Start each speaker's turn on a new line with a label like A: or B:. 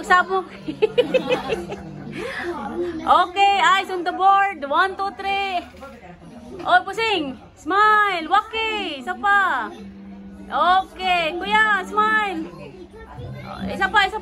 A: nagsabog. okay, eyes on the board. One, two, three. Oh, pusing. Smile. Waki. Isa pa. Okay. Kuya, smile. Isa pa, isa pa.